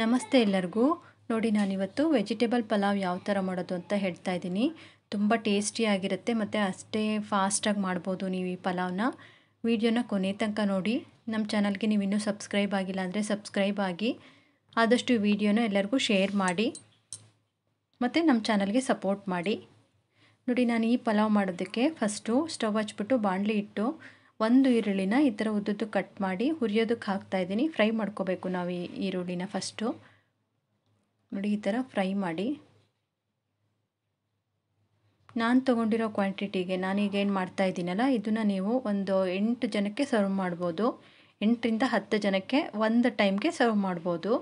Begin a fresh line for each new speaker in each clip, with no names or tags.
ನಮಸ್ತೆ ಎಲ್ಲರಿಗೂ ನೋಡಿ ನಾನಿವತ್ತು ವೆಜಿಟೇಬಲ್ ಪಲಾವ್ ಯಾವ ಥರ ಮಾಡೋದು ಅಂತ ಹೇಳ್ತಾ ಇದ್ದೀನಿ ತುಂಬ ಟೇಸ್ಟಿಯಾಗಿರುತ್ತೆ ಮತ್ತು ಅಷ್ಟೇ ಫಾಸ್ಟಾಗಿ ಮಾಡ್ಬೋದು ನೀವು ಈ ಪಲಾವ್ನ ವೀಡಿಯೋನ ಕೊನೆ ತನಕ ನೋಡಿ ನಮ್ಮ ಚಾನಲ್ಗೆ ನೀವು ಇನ್ನೂ ಸಬ್ಸ್ಕ್ರೈಬ್ ಆಗಿಲ್ಲ ಅಂದರೆ ಸಬ್ಸ್ಕ್ರೈಬ್ ಆಗಿ ಆದಷ್ಟು ವಿಡಿಯೋನ ಎಲ್ಲರಿಗೂ ಶೇರ್ ಮಾಡಿ ಮತ್ತು ನಮ್ಮ ಚಾನಲ್ಗೆ ಸಪೋರ್ಟ್ ಮಾಡಿ ನೋಡಿ ನಾನು ಈ ಪಲಾವ್ ಮಾಡೋದಕ್ಕೆ ಫಸ್ಟು ಸ್ಟವ್ ಹಚ್ಬಿಟ್ಟು ಬಾಣಲಿ ಇಟ್ಟು ಒಂದು ಈರುಳ್ಳಿನ ಈ ಥರ ಉದ್ದದ್ದು ಕಟ್ ಮಾಡಿ ಹುರಿಯೋದಕ್ಕೆ ಹಾಕ್ತಾ ಇದ್ದೀನಿ ಫ್ರೈ ಮಾಡ್ಕೋಬೇಕು ನಾವು ಈ ಈರುಳ್ಳಿನ ಫಸ್ಟು ನೋಡಿ ಈ ಥರ ಫ್ರೈ ಮಾಡಿ ನಾನು ತೊಗೊಂಡಿರೋ ಕ್ವಾಂಟಿಟಿಗೆ ನಾನೀಗ ಏನು ಮಾಡ್ತಾ ಇದ್ದೀನಲ್ಲ ಇದನ್ನು ನೀವು ಒಂದು ಎಂಟು ಜನಕ್ಕೆ ಸರ್ವ್ ಮಾಡ್ಬೋದು ಎಂಟರಿಂದ ಹತ್ತು ಜನಕ್ಕೆ ಒಂದು ಟೈಮ್ಗೆ ಸರ್ವ್ ಮಾಡ್ಬೋದು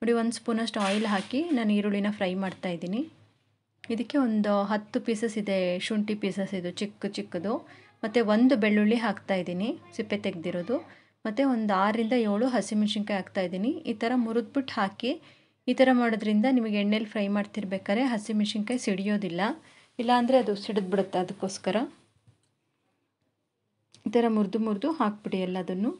ನೋಡಿ ಒಂದು ಸ್ಪೂನಷ್ಟು ಆಯಿಲ್ ಹಾಕಿ ನಾನು ಈರುಳ್ಳಿನ ಫ್ರೈ ಮಾಡ್ತಾ ಇದ್ದೀನಿ ಇದಕ್ಕೆ ಒಂದು ಹತ್ತು ಪೀಸಸ್ ಇದೆ ಶುಂಠಿ ಪೀಸಸ್ ಇದು ಚಿಕ್ಕ ಚಿಕ್ಕದು ಮತ್ತು ಒಂದು ಬೆಳ್ಳುಳ್ಳಿ ಇದ್ದೀನಿ ಸಿಪ್ಪೆ ತೆಗೆದಿರೋದು ಮತ್ತು ಒಂದು ಆರರಿಂದ ಏಳು ಹಸಿಮೆಣ್ಸಿನ್ಕಾಯಿ ಇದ್ದೀನಿ ಈ ಥರ ಮುರಿದ್ಬಿಟ್ಟು ಹಾಕಿ ಈ ಥರ ಮಾಡೋದ್ರಿಂದ ನಿಮಗೆ ಎಣ್ಣೆಲಿ ಫ್ರೈ ಮಾಡ್ತಿರ್ಬೇಕಾದ್ರೆ ಹಸಿಮೆಣ್ಸಿನ್ಕಾಯಿ ಸಿಡಿಯೋದಿಲ್ಲ ಇಲ್ಲಾಂದರೆ ಅದು ಸಿಡಿದ್ಬಿಡುತ್ತೆ ಅದಕ್ಕೋಸ್ಕರ ಈ ಥರ ಮುರಿದು ಮುರಿದು ಹಾಕ್ಬಿಡಿ ಎಲ್ಲದನ್ನು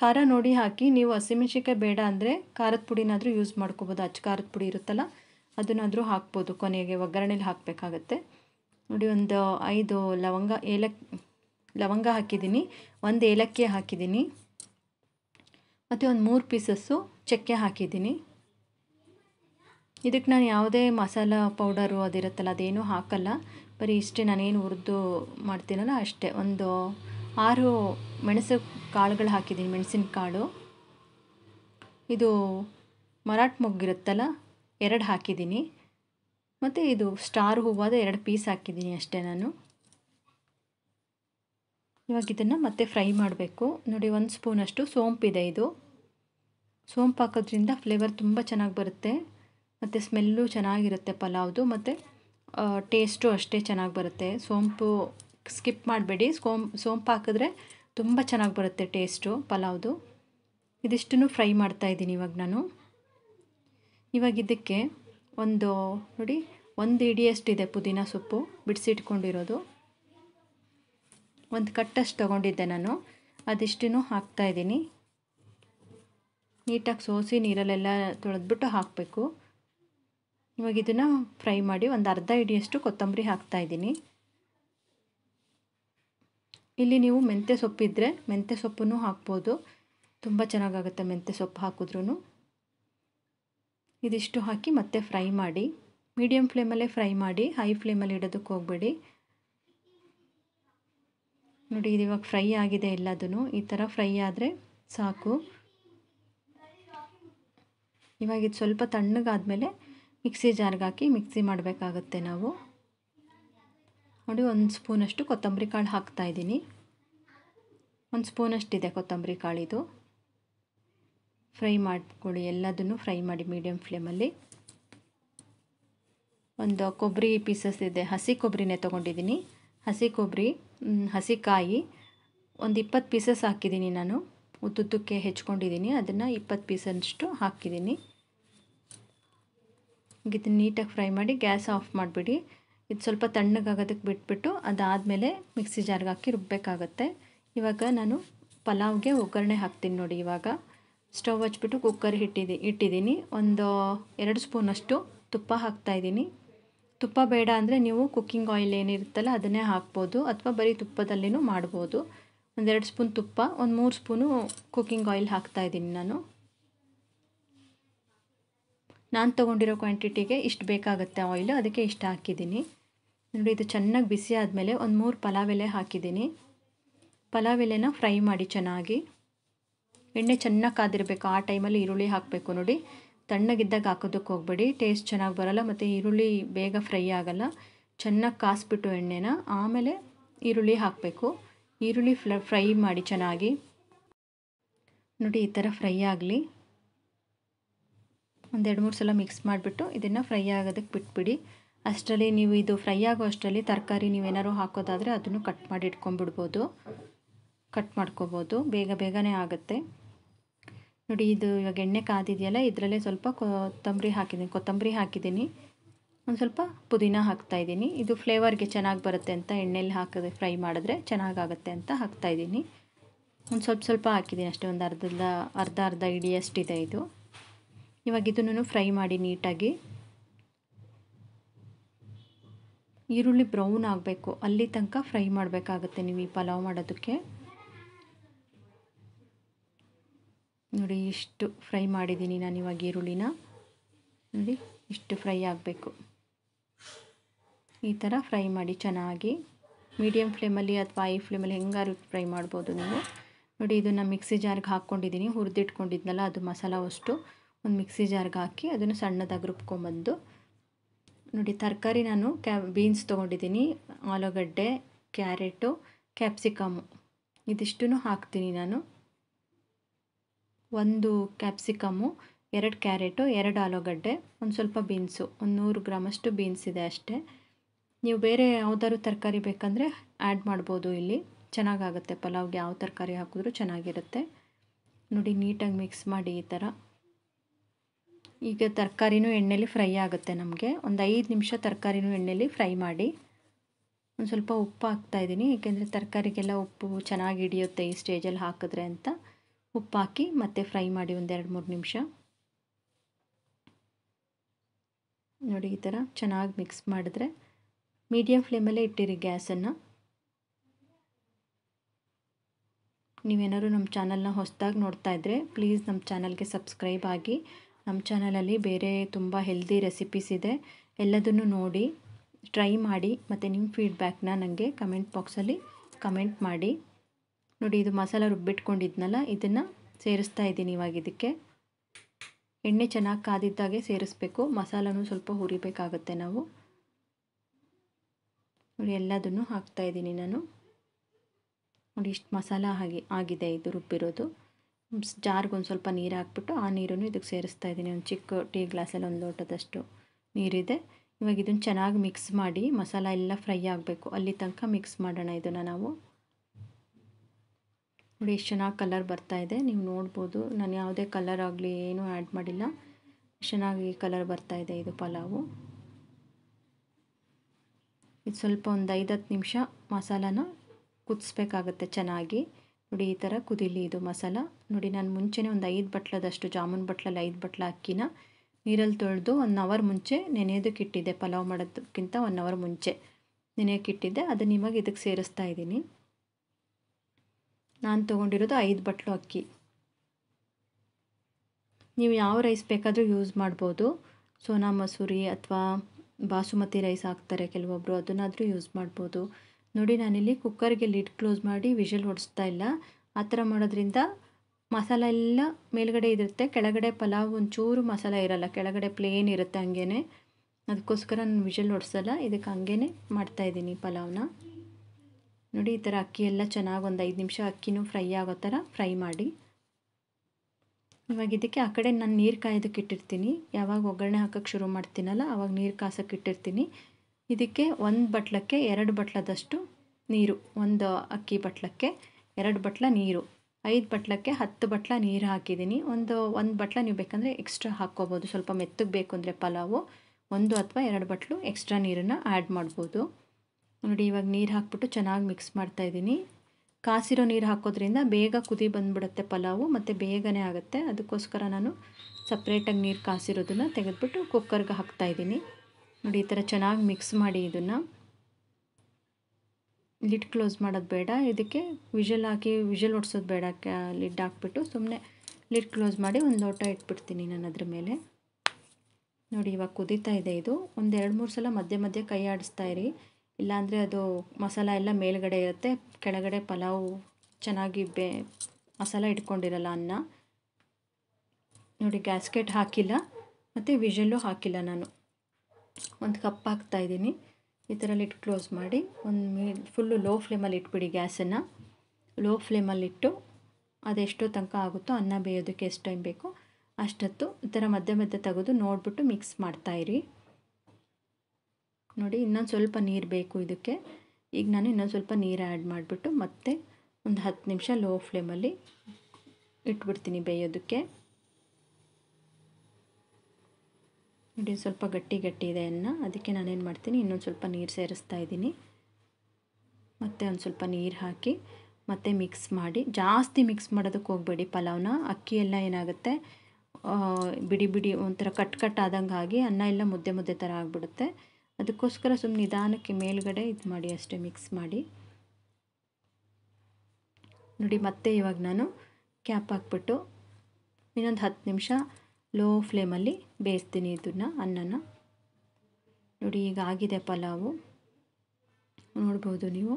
ಖಾರ ನೋಡಿ ಹಾಕಿ ನೀವು ಹಸಿಮೆಣ್ಸಿನ್ಕಾಯಿ ಬೇಡ ಅಂದರೆ ಖಾರದ ಪುಡಿನಾದರೂ ಯೂಸ್ ಮಾಡ್ಕೋಬೋದು ಅಚ್ಚ ಖಾರದ ಪುಡಿ ಇರುತ್ತಲ್ಲ ಅದನ್ನಾದರೂ ಹಾಕ್ಬೋದು ಕೊನೆಗೆ ಒಗ್ಗರಣೆಲಿ ಹಾಕಬೇಕಾಗತ್ತೆ ನೋಡಿ ಒಂದು ಐದು ಲವಂಗ ಏಲಕ್ ಲವಂಗ ಹಾಕಿದ್ದೀನಿ ಒಂದು ಏಲಕ್ಕಿ ಹಾಕಿದ್ದೀನಿ ಮತ್ತು ಒಂದು ಮೂರು ಪೀಸಸ್ಸು ಚಕ್ಕೆ ಹಾಕಿದ್ದೀನಿ ಇದಕ್ಕೆ ನಾನು ಯಾವುದೇ ಮಸಾಲ ಪೌಡರು ಅದಿರುತ್ತಲ್ಲ ಅದೇನೂ ಹಾಕಲ್ಲ ಬರೀ ಇಷ್ಟೇ ನಾನೇನು ಹುರಿದು ಮಾಡ್ತೀನಲ್ಲ ಅಷ್ಟೇ ಒಂದು ಆರು ಮೆಣಸು ಕಾಳುಗಳು ಹಾಕಿದ್ದೀನಿ ಮೆಣಸಿನ ಕಾಳು ಇದು ಮರಾಠ ಮೊಗ್ಗಿರುತ್ತಲ್ಲ ಎರಡು ಹಾಕಿದ್ದೀನಿ ಮತ್ತು ಇದು ಸ್ಟಾರ್ ಹೂವಾದ ಎರಡು ಪೀಸ್ ಹಾಕಿದ್ದೀನಿ ಅಷ್ಟೇ ನಾನು ಇವಾಗ ಇದನ್ನು ಮತ್ತೆ ಫ್ರೈ ಮಾಡಬೇಕು ನೋಡಿ ಒಂದು ಸ್ಪೂನಷ್ಟು ಸೋಂಪಿದೆ ಇದು ಸೋಂಪು ಹಾಕೋದ್ರಿಂದ ಫ್ಲೇವರ್ ತುಂಬ ಚೆನ್ನಾಗಿ ಬರುತ್ತೆ ಮತ್ತು ಸ್ಮೆಲ್ಲು ಚೆನ್ನಾಗಿರುತ್ತೆ ಪಲಾವ್ದು ಮತ್ತು ಟೇಸ್ಟು ಅಷ್ಟೇ ಚೆನ್ನಾಗಿ ಬರುತ್ತೆ ಸೋಂಪು ಸ್ಕಿಪ್ ಮಾಡಬೇಡಿ ಸೋಂ ಸೋಂಪು ಹಾಕಿದ್ರೆ ತುಂಬ ಚೆನ್ನಾಗಿ ಬರುತ್ತೆ ಟೇಸ್ಟು ಪಲಾವ್ದು ಇದಿಷ್ಟು ಫ್ರೈ ಮಾಡ್ತಾಯಿದ್ದೀನಿ ಇವಾಗ ನಾನು ಇವಾಗ ಇದಕ್ಕೆ ಒಂದು ನೋಡಿ ಒಂದು ಇಡಿಯಷ್ಟಿದೆ ಪುದೀನ ಸೊಪ್ಪು ಬಿಡಿಸಿಟ್ಕೊಂಡಿರೋದು ಒಂದು ಕಟ್ಟಷ್ಟು ತೊಗೊಂಡಿದ್ದೆ ನಾನು ಅದಿಷ್ಟನ್ನು ಹಾಕ್ತಾಯಿದ್ದೀನಿ ನೀಟಾಗಿ ಸೋಸಿ ನೀರಲ್ಲೆಲ್ಲ ತೊಳೆದ್ಬಿಟ್ಟು ಹಾಕಬೇಕು ಇವಾಗ ಇದನ್ನು ಫ್ರೈ ಮಾಡಿ ಒಂದು ಅರ್ಧ ಇಡಿಯಷ್ಟು ಕೊತ್ತಂಬರಿ ಹಾಕ್ತಾ ಇದ್ದೀನಿ ಇಲ್ಲಿ ನೀವು ಮೆಂತ್ಯ ಸೊಪ್ಪಿದ್ದರೆ ಮೆಂತ್ಯ ಸೊಪ್ಪನ್ನು ಹಾಕ್ಬೋದು ತುಂಬ ಚೆನ್ನಾಗಾಗುತ್ತೆ ಮೆಂತ್ಯ ಸೊಪ್ಪು ಹಾಕಿದ್ರೂ ಇದಿಷ್ಟು ಹಾಕಿ ಮತ್ತೆ ಫ್ರೈ ಮಾಡಿ ಮೀಡಿಯಮ್ ಫ್ಲೇಮಲ್ಲೇ ಫ್ರೈ ಮಾಡಿ ಹೈ ಫ್ಲೇಮಲ್ಲಿ ಇಡೋದಕ್ಕೆ ಹೋಗಬೇಡಿ ನೋಡಿ ಇದು ಇವಾಗ ಫ್ರೈ ಆಗಿದೆ ಎಲ್ಲದೂ ಈ ಥರ ಫ್ರೈ ಆದರೆ ಸಾಕು ಇವಾಗ ಇದು ಸ್ವಲ್ಪ ತಣ್ಣಗಾದಮೇಲೆ ಮಿಕ್ಸಿ ಜಾರ್ಗೆ ಹಾಕಿ ಮಿಕ್ಸಿ ಮಾಡಬೇಕಾಗತ್ತೆ ನಾವು ನೋಡಿ ಒಂದು ಸ್ಪೂನಷ್ಟು ಕೊತ್ತಂಬರಿ ಕಾಳು ಹಾಕ್ತಾಯಿದ್ದೀನಿ ಒಂದು ಸ್ಪೂನಷ್ಟಿದೆ ಕೊತ್ತಂಬರಿ ಕಾಳಿದು ಫ್ರೈ ಮಾಡಿಕೊಳ್ಳಿ ಎಲ್ಲದನ್ನು ಫ್ರೈ ಮಾಡಿ ಮೀಡಿಯಮ್ ಫ್ಲೇಮಲ್ಲಿ ಒಂದು ಕೊಬ್ಬರಿ ಪೀಸಸ್ ಇದೆ ಹಸಿ ಕೊಬ್ಬರಿನೇ ತೊಗೊಂಡಿದ್ದೀನಿ ಹಸಿ ಕೊಬ್ಬರಿ ಹಸಿ ಕಾಯಿ ಒಂದು ಇಪ್ಪತ್ತು ಪೀಸಸ್ ಹಾಕಿದ್ದೀನಿ ನಾನು ಉದ್ದುದ್ದಕ್ಕೆ ಹೆಚ್ಕೊಂಡಿದ್ದೀನಿ ಅದನ್ನು ಇಪ್ಪತ್ತು ಪೀಸಷ್ಟು ಹಾಕಿದ್ದೀನಿ ಇದನ್ನು ನೀಟಾಗಿ ಫ್ರೈ ಮಾಡಿ ಗ್ಯಾಸ್ ಆಫ್ ಮಾಡಿಬಿಡಿ ಇದು ಸ್ವಲ್ಪ ತಣ್ಣಗಾಗೋದಕ್ಕೆ ಬಿಟ್ಬಿಟ್ಟು ಅದಾದಮೇಲೆ ಮಿಕ್ಸಿ ಜಾರ್ಗೆ ಹಾಕಿ ರುಬ್ಬೇಕಾಗತ್ತೆ ಇವಾಗ ನಾನು ಪಲಾವ್ಗೆ ಒಗ್ಗರಣೆ ಹಾಕ್ತೀನಿ ನೋಡಿ ಇವಾಗ ಸ್ಟವ್ ಹಚ್ಬಿಟ್ಟು ಕುಕ್ಕರ್ ಇಟ್ಟಿದ್ದಿ ಇಟ್ಟಿದ್ದೀನಿ ಒಂದು ಎರಡು ಸ್ಪೂನಷ್ಟು ತುಪ್ಪ ಹಾಕ್ತಾಯಿದ್ದೀನಿ ತುಪ್ಪ ಬೇಡ ಅಂದರೆ ನೀವು ಕುಕ್ಕಿಂಗ್ ಆಯಿಲ್ ಏನಿರುತ್ತಲ್ಲ ಅದನ್ನೇ ಹಾಕ್ಬೋದು ಅಥವಾ ಬರೀ ತುಪ್ಪದಲ್ಲಿನೂ ಮಾಡ್ಬೋದು ಒಂದೆರಡು ಸ್ಪೂನ್ ತುಪ್ಪ ಒಂದು ಮೂರು ಸ್ಪೂನು ಕುಕ್ಕಿಂಗ್ ಆಯಿಲ್ ಹಾಕ್ತಾ ಇದ್ದೀನಿ ನಾನು ನಾನು ತೊಗೊಂಡಿರೋ ಕ್ವಾಂಟಿಟಿಗೆ ಇಷ್ಟು ಬೇಕಾಗುತ್ತೆ ಆಯಿಲ್ ಅದಕ್ಕೆ ಇಷ್ಟು ಹಾಕಿದ್ದೀನಿ ನೋಡಿ ಇದು ಚೆನ್ನಾಗಿ ಬಿಸಿ ಆದಮೇಲೆ ಒಂದು ಮೂರು ಪಲಾವ್ ಎಲೆ ಹಾಕಿದ್ದೀನಿ ಪಲಾವ್ ಎಲೆನ ಫ್ರೈ ಮಾಡಿ ಚೆನ್ನಾಗಿ ಎಣ್ಣೆ ಚೆನ್ನಾಗಿ ಕಾದಿರಬೇಕು ಆ ಟೈಮಲ್ಲಿ ಈರುಳ್ಳಿ ಹಾಕಬೇಕು ನೋಡಿ ತಣ್ಣಗಿದ್ದಾಗ ಹಾಕೋದಕ್ಕೆ ಹೋಗಬೇಡಿ ಟೇಸ್ಟ್ ಚೆನ್ನಾಗಿ ಬರೋಲ್ಲ ಮತ್ತು ಈರುಳ್ಳಿ ಬೇಗ ಫ್ರೈ ಆಗೋಲ್ಲ ಚೆನ್ನಾಗಿ ಕಾಸ್ಬಿಟ್ಟು ಎಣ್ಣೆನ ಆಮೇಲೆ ಈರುಳ್ಳಿ ಹಾಕಬೇಕು ಈರುಳ್ಳಿ ಫ್ಲ ಫ್ರೈ ಮಾಡಿ ಚೆನ್ನಾಗಿ ನೋಡಿ ಈ ಥರ ಫ್ರೈ ಆಗಲಿ ಒಂದು ಎರಡು ಮೂರು ಸಲ ಮಿಕ್ಸ್ ಮಾಡಿಬಿಟ್ಟು ಇದನ್ನು ಫ್ರೈ ಆಗೋದಕ್ಕೆ ಬಿಟ್ಬಿಡಿ ಅಷ್ಟರಲ್ಲಿ ನೀವು ಇದು ಫ್ರೈ ಆಗೋ ಅಷ್ಟರಲ್ಲಿ ತರಕಾರಿ ನೀವೇನಾದ್ರು ಹಾಕೋದಾದರೆ ಅದನ್ನು ಕಟ್ ಮಾಡಿ ಇಟ್ಕೊಂಡ್ಬಿಡ್ಬೋದು ಕಟ್ ಮಾಡ್ಕೋಬೋದು ಬೇಗ ಬೇಗನೆ ಆಗುತ್ತೆ ನೋಡಿ ಇದು ಇವಾಗ ಎಣ್ಣೆ ಕಾದಿದೆಯಲ್ಲ ಇದರಲ್ಲೇ ಸ್ವಲ್ಪ ಕೊತ್ತಂಬರಿ ಹಾಕಿದ್ದೀನಿ ಕೊತ್ತಂಬರಿ ಹಾಕಿದ್ದೀನಿ ಒಂದು ಸ್ವಲ್ಪ ಪುದೀನ ಹಾಕ್ತಾಯಿದ್ದೀನಿ ಇದು ಫ್ಲೇವರ್ಗೆ ಚೆನ್ನಾಗಿ ಬರುತ್ತೆ ಅಂತ ಎಣ್ಣೆಯಲ್ಲಿ ಹಾಕಿದ್ರೆ ಫ್ರೈ ಮಾಡಿದ್ರೆ ಚೆನ್ನಾಗಾಗುತ್ತೆ ಅಂತ ಹಾಕ್ತಾಯಿದ್ದೀನಿ ಒಂದು ಸ್ವಲ್ಪ ಸ್ವಲ್ಪ ಹಾಕಿದ್ದೀನಿ ಅಷ್ಟೇ ಒಂದು ಅರ್ಧದ ಅರ್ಧ ಅರ್ಧ ಇಡಿಯಷ್ಟಿದೆ ಇದು ಇವಾಗ ಇದನ್ನು ಫ್ರೈ ಮಾಡಿ ನೀಟಾಗಿ ಈರುಳ್ಳಿ ಬ್ರೌನ್ ಆಗಬೇಕು ಅಲ್ಲಿ ತನಕ ಫ್ರೈ ಮಾಡಬೇಕಾಗುತ್ತೆ ನೀವು ಈ ಪಲಾವ್ ಮಾಡೋದಕ್ಕೆ ಇಷ್ಟು ಫ್ರೈ ಮಾಡಿದ್ದೀನಿ ನಾನು ಇವಾಗ ಈರುಳ್ಳಿನ ನೋಡಿ ಇಷ್ಟು ಫ್ರೈ ಆಗಬೇಕು ಈ ಥರ ಫ್ರೈ ಮಾಡಿ ಚೆನ್ನಾಗಿ ಮೀಡಿಯಮ್ ಫ್ಲೇಮಲ್ಲಿ ಅಥವಾ ಐ ಫ್ಲೇಮಲ್ಲಿ ಹೆಂಗಾರು ಫ್ರೈ ಮಾಡ್ಬೋದು ನೀವು ನೋಡಿ ಇದನ್ನು ಮಿಕ್ಸಿ ಜಾರ್ಗೆ ಹಾಕ್ಕೊಂಡಿದ್ದೀನಿ ಹುರಿದಿಟ್ಕೊಂಡಿದ್ನಲ್ಲ ಅದು ಮಸಾಲ ಅಷ್ಟು ಒಂದು ಮಿಕ್ಸಿ ಜಾರ್ಗೆ ಹಾಕಿ ಅದನ್ನು ಸಣ್ಣದಾಗಿ ರುಬ್ಕೊಂಬಂದು ನೋಡಿ ತರಕಾರಿ ನಾನು ಕ್ಯಾ ಬೀನ್ಸ್ ತೊಗೊಂಡಿದ್ದೀನಿ ಆಲೂಗಡ್ಡೆ ಕ್ಯಾರೆಟು ಕ್ಯಾಪ್ಸಿಕಮ್ಮು ಇದಿಷ್ಟು ಹಾಕ್ತೀನಿ ನಾನು ಒಂದು ಕ್ಯಾಪ್ಸಿಕಮ್ಮು ಎರಡು ಕ್ಯಾರೆಟು ಎರಡು ಆಲೂಗಡ್ಡೆ ಒಂದು ಸ್ವಲ್ಪ ಬೀನ್ಸು ಒಂದು ನೂರು ಗ್ರಾಮಷ್ಟು ಬೀನ್ಸ್ ಇದೆ ಅಷ್ಟೇ ನೀವು ಬೇರೆ ಯಾವುದಾದ್ರು ತರಕಾರಿ ಬೇಕಂದರೆ ಆ್ಯಡ್ ಮಾಡ್ಬೋದು ಇಲ್ಲಿ ಚೆನ್ನಾಗಾಗುತ್ತೆ ಪಲಾವ್ಗೆ ಯಾವ ತರಕಾರಿ ಹಾಕಿದ್ರೂ ಚೆನ್ನಾಗಿರುತ್ತೆ ನೋಡಿ ನೀಟಾಗಿ ಮಿಕ್ಸ್ ಮಾಡಿ ಈ ಥರ ಈಗ ತರಕಾರಿನೂ ಎಣ್ಣೆಲಿ ಫ್ರೈ ಆಗುತ್ತೆ ನಮಗೆ ಒಂದು ಐದು ನಿಮಿಷ ತರಕಾರಿನೂ ಎಣ್ಣೆಲಿ ಫ್ರೈ ಮಾಡಿ ಒಂದು ಸ್ವಲ್ಪ ಉಪ್ಪು ಹಾಕ್ತಾಯಿದ್ದೀನಿ ಏಕೆಂದರೆ ತರಕಾರಿಗೆಲ್ಲ ಉಪ್ಪು ಚೆನ್ನಾಗಿ ಹಿಡಿಯುತ್ತೆ ಈ ಸ್ಟೇಜಲ್ಲಿ ಹಾಕಿದ್ರೆ ಅಂತ ಉಪ್ಪಾಕಿ ಮತ್ತೆ ಫ್ರೈ ಮಾಡಿ ಒಂದೆರಡು ಮೂರು ನಿಮಿಷ ನೋಡಿ ಈ ಥರ ಚೆನ್ನಾಗಿ ಮಿಕ್ಸ್ ಮಾಡಿದ್ರೆ ಮೀಡಿಯಮ್ ಫ್ಲೇಮಲ್ಲೇ ಇಟ್ಟಿರಿ ಗ್ಯಾಸನ್ನು ನೀವೇನಾದ್ರು ನಮ್ಮ ಚಾನಲ್ನ ಹೊಸದಾಗಿ ನೋಡ್ತಾ ಇದ್ದರೆ ಪ್ಲೀಸ್ ನಮ್ಮ ಚಾನಲ್ಗೆ ಸಬ್ಸ್ಕ್ರೈಬ್ ಆಗಿ ನಮ್ಮ ಚಾನಲಲ್ಲಿ ಬೇರೆ ತುಂಬ ಹೆಲ್ದಿ ರೆಸಿಪೀಸ್ ಇದೆ ಎಲ್ಲದನ್ನು ನೋಡಿ ಟ್ರೈ ಮಾಡಿ ಮತ್ತು ನಿಮ್ಮ ಫೀಡ್ಬ್ಯಾಕ್ನ ನನಗೆ ಕಮೆಂಟ್ ಬಾಕ್ಸಲ್ಲಿ ಕಮೆಂಟ್ ಮಾಡಿ ನೋಡಿ ಇದು ಮಸಾಲ ರುಬ್ಬಿಟ್ಕೊಂಡಿದ್ನಲ್ಲ ಇದನ್ನು ಸೇರಿಸ್ತಾ ಇದ್ದೀನಿ ಇವಾಗ ಇದಕ್ಕೆ ಎಣ್ಣೆ ಚೆನ್ನಾಗಿ ಕಾದಿದ್ದಾಗೆ ಸೇರಿಸ್ಬೇಕು ಮಸಾಲನೂ ಸ್ವಲ್ಪ ಹುರಿಬೇಕಾಗುತ್ತೆ ನಾವು ನೋಡಿ ಎಲ್ಲದನ್ನು ಹಾಕ್ತಾ ಇದ್ದೀನಿ ನಾನು ನೋಡಿ ಇಷ್ಟು ಮಸಾಲ ಆಗಿ ಆಗಿದೆ ಇದು ರುಬ್ಬಿರೋದು ಜಾರ್ಗೆ ಒಂದು ಸ್ವಲ್ಪ ನೀರು ಹಾಕ್ಬಿಟ್ಟು ಆ ನೀರನ್ನು ಇದಕ್ಕೆ ಸೇರಿಸ್ತಾ ಇದ್ದೀನಿ ಒಂದು ಚಿಕ್ಕ ಟೀ ಗ್ಲಾಸಲ್ಲಿ ಒಂದು ಲೋಟದಷ್ಟು ನೀರಿದೆ ಇವಾಗ ಇದನ್ನು ಚೆನ್ನಾಗಿ ಮಿಕ್ಸ್ ಮಾಡಿ ಮಸಾಲ ಎಲ್ಲ ಫ್ರೈ ಆಗಬೇಕು ಅಲ್ಲಿ ತನಕ ಮಿಕ್ಸ್ ಮಾಡೋಣ ಇದನ್ನು ನಾವು ನೋಡಿ ಎಷ್ಟು ಚೆನ್ನಾಗಿ ಕಲರ್ ಬರ್ತಾ ಇದೆ ನೀವು ನೋಡ್ಬೋದು ನಾನು ಯಾವುದೇ ಕಲರ್ ಆಗಲಿ ಏನೂ ಆ್ಯಡ್ ಮಾಡಿಲ್ಲ ಚೆನ್ನಾಗಿ ಕಲರ್ ಬರ್ತಾ ಇದೆ ಇದು ಪಲಾವು ಇದು ಸ್ವಲ್ಪ ಒಂದು ಐದು ಹತ್ತು ನಿಮಿಷ ಮಸಾಲಾನ ಕುದಿಸ್ಬೇಕಾಗತ್ತೆ ಚೆನ್ನಾಗಿ ನೋಡಿ ಈ ಥರ ಕುದಿಲಿ ಇದು ಮಸಾಲ ನೋಡಿ ನಾನು ಮುಂಚೆನೇ ಒಂದು ಐದು ಬಟ್ಲದಷ್ಟು ಜಾಮೂನ್ ಬಟ್ಲಲ್ಲಿ ಐದು ಬಟ್ಲ ಅಕ್ಕಿನ ನೀರಲ್ಲಿ ತೊಳೆದು ಒನ್ ಅವರ್ ಮುಂಚೆ ನೆನೆಯೋದಕ್ಕೆ ಇಟ್ಟಿದ್ದೆ ಪಲಾವ್ ಮಾಡೋದಕ್ಕಿಂತ ಒನ್ ಅವರ್ ಮುಂಚೆ ನೆನೆಯೋಕ್ಕಿಟ್ಟಿದ್ದೆ ಅದು ನಿಮಗೆ ಇದಕ್ಕೆ ಸೇರಿಸ್ತಾ ಇದ್ದೀನಿ ನಾನು ತೊಗೊಂಡಿರೋದು ಐದು ಬಟ್ಲು ಅಕ್ಕಿ ನೀವು ಯಾವ ರೈಸ್ ಬೇಕಾದರೂ ಯೂಸ್ ಮಾಡ್ಬೋದು ಸೋನಾ ಮಸೂರಿ ಅಥವಾ ಬಾಸುಮತಿ ರೈಸ್ ಹಾಕ್ತಾರೆ ಕೆಲವೊಬ್ಬರು ಅದನ್ನಾದರೂ ಯೂಸ್ ಮಾಡ್ಬೋದು ನೋಡಿ ನಾನಿಲ್ಲಿ ಕುಕ್ಕರ್ಗೆ ಲಿಡ್ ಕ್ಲೋಸ್ ಮಾಡಿ ವಿಷಲ್ ಹೊಡಿಸ್ತಾ ಇಲ್ಲ ಆ ಥರ ಮಾಡೋದ್ರಿಂದ ಮಸಾಲ ಎಲ್ಲ ಮೇಲುಗಡೆ ಇರುತ್ತೆ ಕೆಳಗಡೆ ಪಲಾವ್ ಒಂಚೂರು ಮಸಾಲ ಇರಲ್ಲ ಕೆಳಗಡೆ ಪ್ಲೇನ್ ಇರುತ್ತೆ ಹಂಗೇ ಅದಕ್ಕೋಸ್ಕರ ನಾನು ವಿಷಲ್ ಹೊಡಿಸಲ್ಲ ಇದಕ್ಕೆ ಹಂಗೇ ಮಾಡ್ತಾಯಿದ್ದೀನಿ ಪಲಾವ್ನ ನೋಡಿ ಈ ಥರ ಅಕ್ಕಿ ಎಲ್ಲ ಚೆನ್ನಾಗಿ ಒಂದು ಐದು ನಿಮಿಷ ಅಕ್ಕಿನೂ ಫ್ರೈ ಆಗೋ ಥರ ಫ್ರೈ ಮಾಡಿ ಇವಾಗ ಇದಕ್ಕೆ ಆ ಕಡೆ ನಾನು ನೀರು ಕಾಯೋದಕ್ಕೆ ಇಟ್ಟಿರ್ತೀನಿ ಯಾವಾಗ ಒಗ್ಗರಣೆ ಹಾಕೋಕ್ಕೆ ಶುರು ಮಾಡ್ತೀನಲ್ಲ ಆವಾಗ ನೀರು ಕಾಸೋಕ್ಕೆ ಇಟ್ಟಿರ್ತೀನಿ ಇದಕ್ಕೆ ಒಂದು ಬಟ್ಲಕ್ಕೆ ಎರಡು ಬಟ್ಲದಷ್ಟು ನೀರು ಒಂದು ಅಕ್ಕಿ ಬಟ್ಲಕ್ಕೆ ಎರಡು ಬಟ್ಲ ನೀರು ಐದು ಬಟ್ಲಕ್ಕೆ ಹತ್ತು ಬಟ್ಲ ನೀರು ಹಾಕಿದ್ದೀನಿ ಒಂದು ಒಂದು ಬಟ್ಲ ನೀವು ಬೇಕಂದರೆ ಎಕ್ಸ್ಟ್ರಾ ಹಾಕ್ಕೋಬೋದು ಸ್ವಲ್ಪ ಮೆತ್ತಗೆ ಬೇಕು ಅಂದರೆ ಪಲಾವು ಒಂದು ಅಥವಾ ಎರಡು ಬಟ್ಲು ಎಕ್ಸ್ಟ್ರಾ ನೀರನ್ನು ಆ್ಯಡ್ ಮಾಡ್ಬೋದು ನೋಡಿ ಇವಾಗ ನೀರು ಹಾಕ್ಬಿಟ್ಟು ಚೆನ್ನಾಗಿ ಮಿಕ್ಸ್ ಮಾಡ್ತಾಯಿದ್ದೀನಿ ಕಾಸಿರೋ ನೀರು ಹಾಕೋದ್ರಿಂದ ಬೇಗ ಕುದಿ ಬಂದ್ಬಿಡುತ್ತೆ ಪಲಾವು ಮತ್ತು ಬೇಗನೆ ಆಗುತ್ತೆ ಅದಕ್ಕೋಸ್ಕರ ನಾನು ಸಪ್ರೇಟಾಗಿ ನೀರು ಕಾಸಿರೋದನ್ನು ತೆಗೆದುಬಿಟ್ಟು ಕುಕ್ಕರ್ಗೆ ಹಾಕ್ತಾಯಿದ್ದೀನಿ ನೋಡಿ ಈ ಥರ ಚೆನ್ನಾಗಿ ಮಿಕ್ಸ್ ಮಾಡಿ ಇದನ್ನು ಲಿಡ್ ಕ್ಲೋಸ್ ಮಾಡೋದು ಬೇಡ ಇದಕ್ಕೆ ವಿಜಲ್ ಹಾಕಿ ವಿಷಲ್ ಒಡ್ಸೋದು ಬೇಡ ಲಿಡ್ ಹಾಕ್ಬಿಟ್ಟು ಸುಮ್ಮನೆ ಲಿಡ್ ಕ್ಲೋಸ್ ಮಾಡಿ ಒಂದು ಲೋಟ ಇಟ್ಬಿಡ್ತೀನಿ ನಾನು ಅದ್ರ ಮೇಲೆ ನೋಡಿ ಇವಾಗ ಕುದೀತಾ ಇದೆ ಇದು ಒಂದು ಎರಡು ಮೂರು ಸಲ ಮಧ್ಯೆ ಮಧ್ಯೆ ಕೈ ಆಡಿಸ್ತಾ ಇರಿ ಇಲ್ಲಾಂದರೆ ಅದು ಮಸಾಲ ಎಲ್ಲ ಮೇಲುಗಡೆ ಇರುತ್ತೆ ಕೆಳಗಡೆ ಪಲಾವು ಚೆನ್ನಾಗಿ ಬೇ ಮಸಾಲ ಇಟ್ಕೊಂಡಿರಲ್ಲ ಅನ್ನ ನೋಡಿ ಗ್ಯಾಸ್ಕೆಟ್ ಹಾಕಿಲ್ಲ ಮತ್ತು ವಿಷಲ್ಲು ಹಾಕಿಲ್ಲ ನಾನು ಒಂದು ಕಪ್ ಹಾಕ್ತಾಯಿದ್ದೀನಿ ಈ ಥರ ಕ್ಲೋಸ್ ಮಾಡಿ ಒಂದು ಮೀ ಫುಲ್ಲು ಲೋ ಫ್ಲೇಮಲ್ಲಿ ಇಟ್ಬಿಡಿ ಗ್ಯಾಸನ್ನು ಲೋ ಫ್ಲೇಮಲ್ಲಿಟ್ಟು ಅದೆಷ್ಟೋ ತನಕ ಆಗುತ್ತೋ ಅನ್ನ ಬೇಯೋದಕ್ಕೆ ಎಷ್ಟು ಟೈಮ್ ಬೇಕೋ ಅಷ್ಟೊತ್ತು ಈ ಥರ ಮಧ್ಯೆ ಮಧ್ಯೆ ತೆಗೆದು ನೋಡಿಬಿಟ್ಟು ಮಿಕ್ಸ್ ಮಾಡ್ತಾಯಿರಿ ನೋಡಿ ಇನ್ನೊಂದು ಸ್ವಲ್ಪ ನೀರು ಬೇಕು ಇದಕ್ಕೆ ಈಗ ನಾನು ಇನ್ನೊಂದು ಸ್ವಲ್ಪ ನೀರು ಆ್ಯಡ್ ಮಾಡಿಬಿಟ್ಟು ಮತ್ತೆ ಒಂದು ಹತ್ತು ನಿಮಿಷ ಲೋ ಫ್ಲೇಮಲ್ಲಿ ಇಟ್ಬಿಡ್ತೀನಿ ಬೇಯೋದಕ್ಕೆ ನೋಡಿ ಸ್ವಲ್ಪ ಗಟ್ಟಿ ಗಟ್ಟಿ ಇದೆ ಅನ್ನ ಅದಕ್ಕೆ ನಾನೇನು ಮಾಡ್ತೀನಿ ಇನ್ನೊಂದು ಸ್ವಲ್ಪ ನೀರು ಸೇರಿಸ್ತಾ ಇದ್ದೀನಿ ಮತ್ತು ಒಂದು ಸ್ವಲ್ಪ ನೀರು ಹಾಕಿ ಮತ್ತೆ ಮಿಕ್ಸ್ ಮಾಡಿ ಜಾಸ್ತಿ ಮಿಕ್ಸ್ ಮಾಡೋದಕ್ಕೆ ಹೋಗಬೇಡಿ ಪಲಾವ್ನ ಅಕ್ಕಿ ಎಲ್ಲ ಏನಾಗುತ್ತೆ ಬಿಡಿ ಬಿಡಿ ಒಂಥರ ಕಟ್ ಕಟ್ ಆದಂಗೆ ಆಗಿ ಅನ್ನ ಎಲ್ಲ ಮುದ್ದೆ ಮುದ್ದೆ ಥರ ಆಗಿಬಿಡುತ್ತೆ ಅದಕ್ಕೋಸ್ಕರ ಸುಮ್ಮನೆ ನಿಧಾನಕ್ಕೆ ಮೇಲುಗಡೆ ಇದು ಮಾಡಿ ಅಷ್ಟೇ ಮಿಕ್ಸ್ ಮಾಡಿ ನೋಡಿ ಮತ್ತೆ ಇವಾಗ ನಾನು ಕ್ಯಾಪ್ ಹಾಕ್ಬಿಟ್ಟು ಇನ್ನೊಂದು ಹತ್ತು ನಿಮಿಷ ಲೋ ಫ್ಲೇಮಲ್ಲಿ ಬೇಯಿಸ್ತೀನಿ ಇದನ್ನು ಅನ್ನನ ನೋಡಿ ಈಗ ಆಗಿದೆ ಪಲಾವು ನೋಡ್ಬೋದು ನೀವು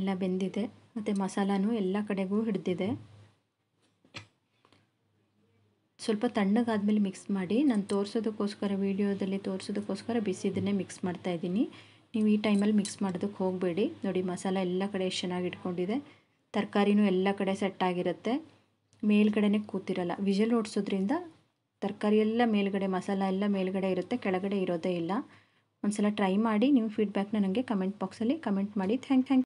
ಎಲ್ಲ ಬೆಂದಿದೆ ಮತ್ತು ಮಸಾಲನೂ ಎಲ್ಲ ಕಡೆಗೂ ಹಿಡಿದಿದೆ ಸ್ವಲ್ಪ ತಣ್ಣಗಾದಮೇಲೆ ಮಿಕ್ಸ್ ಮಾಡಿ ನಾನು ತೋರಿಸೋದಕ್ಕೋಸ್ಕರ ವೀಡಿಯೋದಲ್ಲಿ ತೋರಿಸೋದಕ್ಕೋಸ್ಕರ ಬಿಸಿದನ್ನೇ ಮಿಕ್ಸ್ ಮಾಡ್ತಾಯಿದ್ದೀನಿ ನೀವು ಈ ಟೈಮಲ್ಲಿ ಮಿಕ್ಸ್ ಮಾಡೋದಕ್ಕೆ ಹೋಗಬೇಡಿ ನೋಡಿ ಮಸಾಲ ಎಲ್ಲ ಕಡೆ ಎಷ್ಟು ಚೆನ್ನಾಗಿ ಇಟ್ಕೊಂಡಿದೆ ತರಕಾರಿನೂ ಎಲ್ಲ ಕಡೆ ಸೆಟ್ ಆಗಿರುತ್ತೆ ಮೇಲ್ಗಡೆನೇ ಕೂತಿರಲ್ಲ ವಿಜಲ್ ಓಡಿಸೋದ್ರಿಂದ ತರಕಾರಿ ಎಲ್ಲ ಮೇಲ್ಗಡೆ ಮಸಾಲ ಎಲ್ಲ ಮೇಲ್ಗಡೆ ಇರುತ್ತೆ ಕೆಳಗಡೆ ಇರೋದೇ ಇಲ್ಲ ಒಂದು ಸಲ ಟ್ರೈ ಮಾಡಿ ನೀವು ಫೀಡ್ಬ್ಯಾಕ್ನ ನನಗೆ ಕಮೆಂಟ್ ಬಾಕ್ಸಲ್ಲಿ ಕಮೆಂಟ್ ಮಾಡಿ ಥ್ಯಾಂಕ್ ಥ್ಯಾಂಕ್